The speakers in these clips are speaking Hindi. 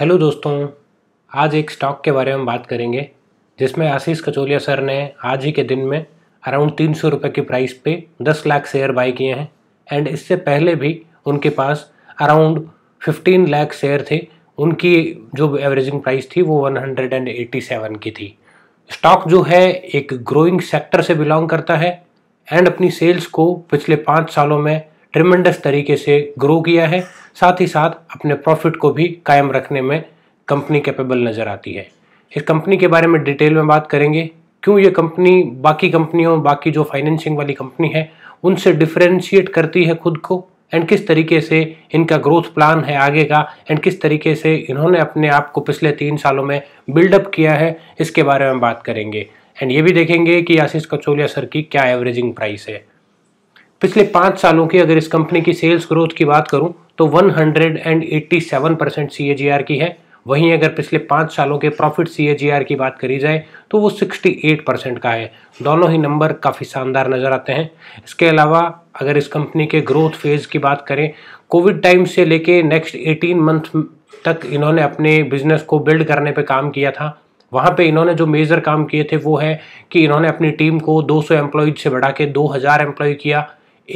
हेलो दोस्तों आज एक स्टॉक के बारे में बात करेंगे जिसमें आशीष कचोलिया सर ने आज ही के दिन में अराउंड तीन सौ रुपये की प्राइस पे दस लाख शेयर बाई किए हैं एंड इससे पहले भी उनके पास अराउंड फिफ्टीन लाख शेयर थे उनकी जो एवरेजिंग प्राइस थी वो one hundred and eighty seven की थी स्टॉक जो है एक ग्रोइंग सेक्टर से बिलोंग करता है एंड अपनी सेल्स को पिछले पाँच सालों में ट्रिमेंडस तरीके से ग्रो किया है साथ ही साथ अपने प्रॉफिट को भी कायम रखने में कंपनी कैपेबल नज़र आती है इस कंपनी के बारे में डिटेल में बात करेंगे क्यों ये कंपनी बाकी कंपनियों बाकी जो फाइनेंसिंग वाली कंपनी है उनसे डिफ्रेंशिएट करती है खुद को एंड किस तरीके से इनका ग्रोथ प्लान है आगे का एंड किस तरीके से इन्होंने अपने आप को पिछले तीन सालों में बिल्डअप किया है इसके बारे में बात करेंगे एंड ये भी देखेंगे कि आशीष कचोलिया सर की क्या एवरेजिंग प्राइस है पिछले पाँच सालों की अगर इस कंपनी की सेल्स ग्रोथ की बात करूं तो 187 परसेंट सी की है वहीं अगर पिछले पाँच सालों के प्रॉफिट सी की बात करी जाए तो वो 68 परसेंट का है दोनों ही नंबर काफ़ी शानदार नज़र आते हैं इसके अलावा अगर इस कंपनी के ग्रोथ फेज़ की बात करें कोविड टाइम से लेके नेक्स्ट 18 मंथ तक इन्होंने अपने बिजनेस को बिल्ड करने पे काम किया था वहाँ पे इन्होंने जो मेजर काम किए थे वो है कि इन्होंने अपनी टीम को 200 सौ एम्प्लॉयज से बढ़ा के हज़ार एम्प्लॉय किया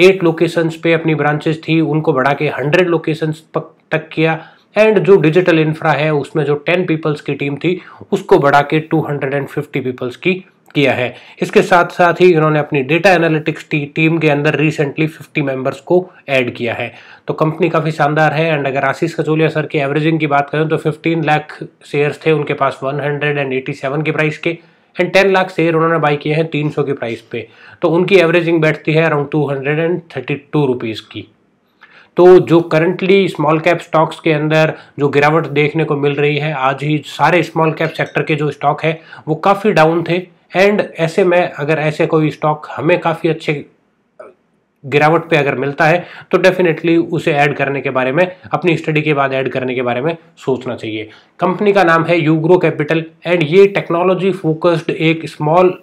एट लोकेशंस पे अपनी ब्रांचेस थी उनको बढ़ा के हंड्रेड लोकेशंस तक किया एंड जो डिजिटल इंफ्रा है उसमें जो टेन पीपल्स की टीम थी उसको बढ़ा के two hundred and fifty peoples की किया है इसके साथ साथ ही इन्होंने अपनी डेटा एनालिटिक्स टी, टीम के अंदर रिसेंटली 50 मेंबर्स को ऐड किया है तो कंपनी काफ़ी शानदार है एंड अगर आशीष खजोलिया सर की एवरेजिंग की बात करें तो 15 लाख शेयर्स थे उनके पास 187 की प्राइस के एंड टेन लाख शेयर उन्होंने बाई किए हैं तीन सौ के प्राइस पे तो उनकी एवरेजिंग बैठती है around two hundred and thirty two rupees की तो जो करंटली स्मॉल कैप स्टॉक्स के अंदर जो गिरावट देखने को मिल रही है आज ही सारे स्मॉल कैप सेक्टर के जो स्टॉक है वो काफ़ी डाउन थे एंड ऐसे में अगर ऐसे कोई स्टॉक हमें काफ़ी अच्छे गिरावट पे अगर मिलता है तो डेफिनेटली उसे ऐड करने के बारे में अपनी स्टडी के बाद ऐड करने के बारे में सोचना चाहिए कंपनी का नाम है यूग्रो कैपिटल एंड ये टेक्नोलॉजी फोकस्ड एक स्मॉल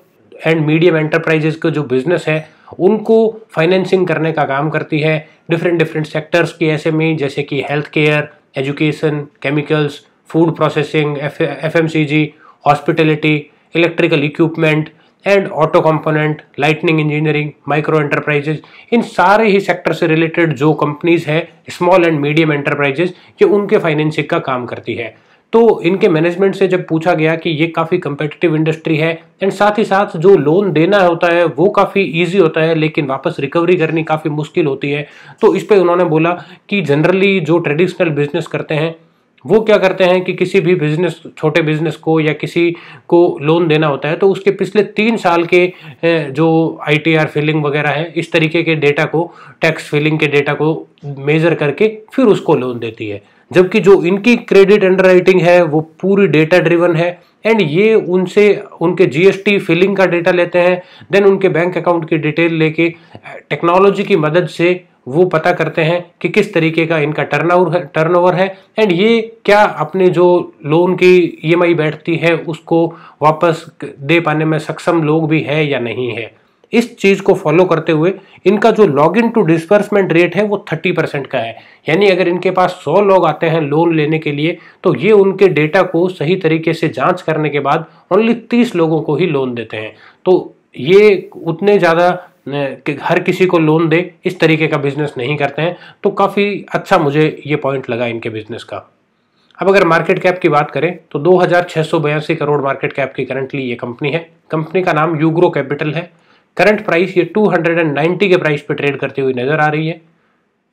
एंड मीडियम एंटरप्राइजेस का जो बिजनेस है उनको फाइनेंसिंग करने का काम करती है डिफरेंट डिफरेंट सेक्टर्स के ऐसे में जैसे कि health care education chemicals food processing F F hospitality electrical equipment and auto component lightning engineering micro enterprises इन सारे ही सेक्टर से रिलेटेड जो कंपनीज है स्मॉल एंड मीडियम एंटरप्राइजेज ये उनके फाइनेंसिंग का काम करती है तो इनके मैनेजमेंट से जब पूछा गया कि ये काफ़ी कंपेटिटिव इंडस्ट्री है एंड साथ ही साथ जो लोन देना होता है वो काफ़ी ईजी होता है लेकिन वापस रिकवरी करनी काफ़ी मुश्किल होती है तो इस पर उन्होंने बोला कि जनरली जो ट्रेडिशनल बिजनेस करते हैं वो क्या करते हैं कि किसी भी बिजनेस छोटे बिजनेस को या किसी को लोन देना होता है तो उसके पिछले तीन साल के जो आई टी आर फिलिंग वगैरह है इस तरीके के डेटा को टैक्स फिलिंग के डेटा को मेज़र करके फिर उसको लोन देती है जबकि जो इनकी क्रेडिट अंडर राइटिंग है वो पूरी डेटा ड्रिवन है एंड ये उनसे उनके जीएसटी फिलिंग का डेटा लेते हैं देन उनके बैंक अकाउंट की डिटेल लेके टेक्नोलॉजी की मदद से वो पता करते हैं कि किस तरीके का इनका टर्न ओवर है एंड ये क्या अपने जो लोन की ई e बैठती है उसको वापस दे पाने में सक्षम लोग भी है या नहीं है इस चीज़ को फॉलो करते हुए इनका जो log in to disbursement rate है वो थर्टी परसेंट का है यानी अगर इनके पास सौ लोग आते हैं लोन लेने के लिए तो ये उनके डेटा को सही तरीके से जांच करने के बाद ओनली तीस लोगों को ही लोन देते हैं तो ये उतने ज़्यादा कि हर किसी को लोन दे इस तरीके का बिजनेस नहीं करते हैं तो काफ़ी अच्छा मुझे ये पॉइंट लगा इनके बिजनेस का अब अगर मार्केट कैप की बात करें तो दो करोड़ मार्केट कैप की करंटली ये कंपनी है कंपनी का नाम यूग्रो कैपिटल है करंट प्राइस ये 290 के प्राइस पे ट्रेड करती हुई नज़र आ रही है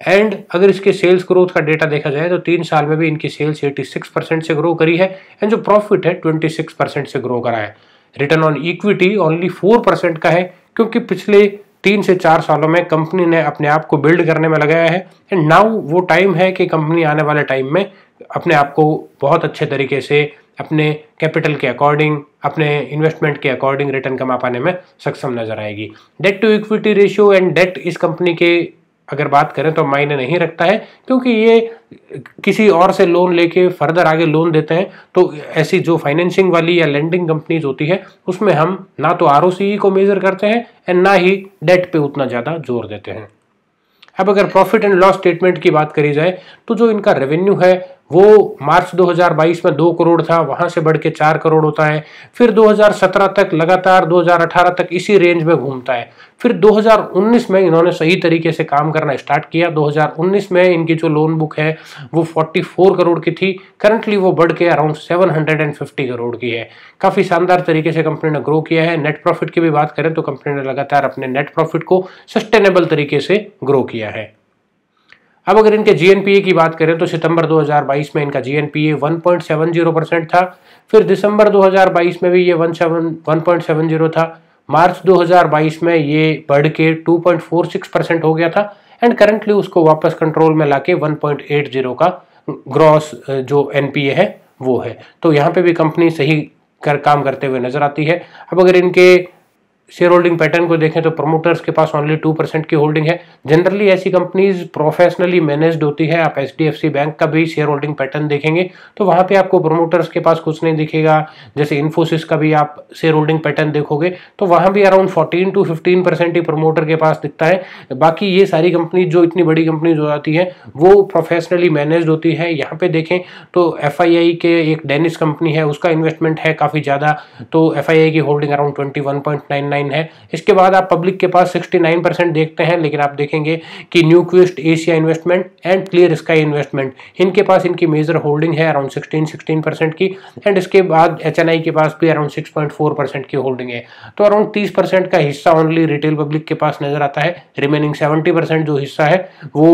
एंड अगर इसके सेल्स ग्रोथ का डेटा देखा जाए तो तीन साल में भी इनकी सेल्स 86 परसेंट से ग्रो करी है एंड जो प्रॉफिट है 26 परसेंट से ग्रो करा है return on equity only 4 percent का है क्योंकि पिछले तीन से चार सालों में कंपनी ने अपने आप को बिल्ड करने में लगाया है एंड नाउ वो टाइम है कि कंपनी आने वाले टाइम में अपने आप को बहुत अच्छे तरीके से अपने कैपिटल के अकॉर्डिंग अपने इन्वेस्टमेंट के अकॉर्डिंग रिटर्न कमा पाने में सक्षम नजर आएगी debt to equity ratio and debt इस कंपनी के अगर बात करें तो मायने नहीं रखता है क्योंकि ये किसी और से लोन लेके फर्दर आगे लोन देते हैं तो ऐसी जो फाइनेंसिंग वाली या लेंडिंग कंपनीज होती है उसमें हम ना तो आर e को मेज़र करते हैं एंड ना ही डेट पे उतना ज़्यादा जोर देते हैं अब अगर प्रॉफिट एंड लॉस स्टेटमेंट की बात करी जाए तो जो इनका रेवेन्यू है वो मार्च 2022 में दो करोड़ था वहां से बढ़ के चार करोड़ होता है फिर 2017 तक लगातार 2018 तक इसी रेंज में घूमता है फिर 2019 में इन्होंने सही तरीके से काम करना स्टार्ट किया 2019 में इनकी जो लोन बुक है वो 44 करोड़ की थी करंटली वो बढ़ के अराउंड 750 करोड़ की है काफ़ी शानदार तरीके से कंपनी ने ग्रो किया है नेट प्रॉफिट की भी बात करें तो कंपनी ने लगातार अपने नेट प्रॉफिट को सस्टेनेबल तरीके से ग्रो किया है अब अगर इनके जीएनपीए की बात करें तो सितंबर 2022 में इनका जीएनपीए 1.70 परसेंट था फिर दिसंबर 2022 में भी ये 1.70 था मार्च 2022 में ये बढ़ के 2.46 परसेंट हो गया था एंड करंटली उसको वापस कंट्रोल में लाके 1.80 का ग्रॉस जो एनपीए है वो है तो यहाँ पे भी कंपनी सही कर काम करते हुए नजर आती है अब अगर इनके शेयर होल्डिंग पैटर्न को देखें तो प्रमोटर्स के पास ओनली टू परसेंट की होल्डिंग है जनरली ऐसी कंपनीज प्रोफेशनली मैनेज्ड होती है आप एच बैंक का भी शेयर होल्डिंग पैटर्न देखेंगे तो वहाँ पे आपको प्रमोटर्स के पास कुछ नहीं दिखेगा जैसे इन्फोसिस का भी आप शेयर होल्डिंग पैटर्न देखोगे तो वहां भी around fourteen to fifteen percent ही प्रोमोटर के पास दिखता है बाकी ये सारी कंपनी जो इतनी बड़ी कंपनीज हो जाती है वो प्रोफेशनली मैनेज होती है यहाँ पे देखें तो एफ के एक डेनिस कंपनी है उसका इन्वेस्टमेंट है काफ़ी ज़्यादा तो एफ की होल्डिंग अराउंड ट्वेंटी नाइन है इसके बाद आप पब्लिक के पास सिक्सटी नाइन परसेंट देखते हैं लेकिन आप देखेंगे कि New Quest Asia Investment and Clear Sky Investment इनके पास इनकी मेजर होल्डिंग है अराउंड सिक्सटीन सिक्सटीन परसेंट की एंड इसके बाद एच के पास भी around six point four percent की होल्डिंग है तो अराउंड तीस परसेंट का हिस्सा ओनली रिटेल पब्लिक के पास नजर आता है रिमेनिंग सेवेंटी परसेंट जो हिस्सा है वो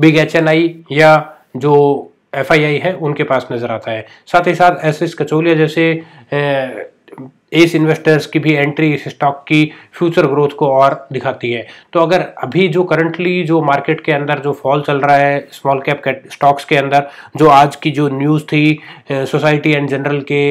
बिग एच या जो एफ है उनके पास नज़र आता है साथ ही साथ एस एस कचोलिया जैसे इस इन्वेस्टर्स की भी एंट्री इस स्टॉक की फ्यूचर ग्रोथ को और दिखाती है तो अगर अभी जो करंटली जो मार्केट के अंदर जो फॉल चल रहा है स्मॉल कैप स्टॉक्स के अंदर जो आज की जो न्यूज़ थी सोसाइटी एंड जनरल के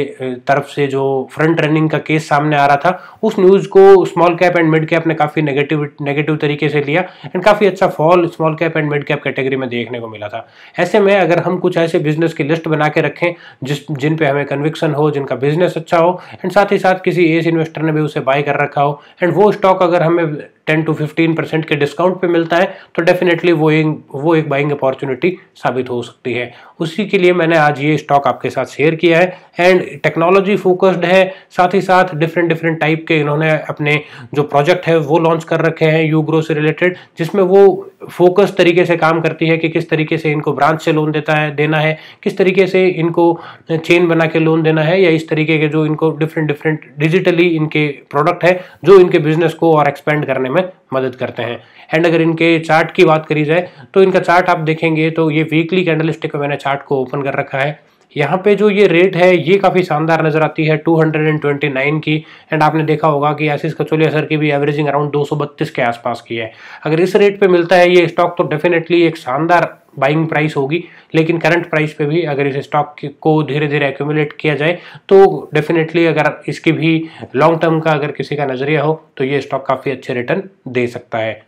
तरफ से जो फ्रंट रनिंग का केस सामने आ रहा था उस न्यूज़ को small cap and mid cap ने काफ़ी नेगेटिव नेगेटिव तरीके से लिया एंड काफ़ी अच्छा fall small cap and mid cap category में देखने को मिला था ऐसे में अगर हम कुछ ऐसे बिजनेस की लिस्ट बना के रखें जिस जिन पर हमें कन्विक्सन हो जिनका बिजनेस अच्छा हो एंड साथ ही साथ साथ किसी एस इन्वेस्टर ने भी उसे बाय कर रखा हो एंड वो स्टॉक अगर हमें 10 टू 15 परसेंट के डिस्काउंट पे मिलता है तो डेफिनेटली वो एक वो एक बाइंग अपॉर्चुनिटी साबित हो सकती है उसी के लिए मैंने आज ये स्टॉक आपके साथ शेयर किया है एंड टेक्नोलॉजी फोकस्ड है साथ ही साथ डिफरेंट डिफरेंट टाइप के इन्होंने अपने जो प्रोजेक्ट है वो लॉन्च कर रखे हैं यू ग्रो से रिलेटेड जिसमें वो फोकस तरीके से काम करती है कि किस तरीके से इनको ब्रांच से लोन देता है देना है किस तरीके से इनको चेन बना के लोन देना है या इस तरीके के जो इनको डिफरेंट डिफरेंट डिजिटली इनके प्रोडक्ट है जो इनके बिजनेस को और एक्सपेंड करने में में मदद करते हैं एंड अगर इनके चार्ट की बात करी जाए तो इनका चार्ट आप देखेंगे तो ये वीकली कैंडल स्टिक मैंने चार्ट को ओपन कर रखा है यहाँ पे जो ये रेट है ये काफ़ी शानदार नज़र आती है 229 की एंड आपने देखा होगा कि आशीष कचोलिया सर की भी एवरेजिंग अराउंड 232 के आसपास की है अगर इस रेट पे मिलता है ये स्टॉक तो डेफिनेटली एक शानदार बाइंग प्राइस होगी लेकिन करंट प्राइस पे भी अगर इस स्टॉक को धीरे धीरे एक्यूमुलेट किया जाए तो डेफिनेटली अगर इसकी भी लॉन्ग टर्म का अगर किसी का नज़रिया हो तो ये स्टॉक काफ़ी अच्छे रिटर्न दे सकता है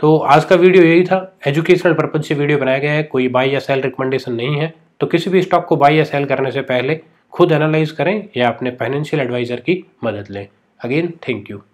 तो आज का वीडियो यही था एजुकेशनल पर्पज से वीडियो बनाया गया है कोई बाई या सेल रिकमेंडेशन नहीं है तो किसी भी स्टॉक को बाई या सेल करने से पहले खुद एनालाइज करें या अपने फाइनेंशियल एडवाइज़र की मदद लें अगेन थैंक यू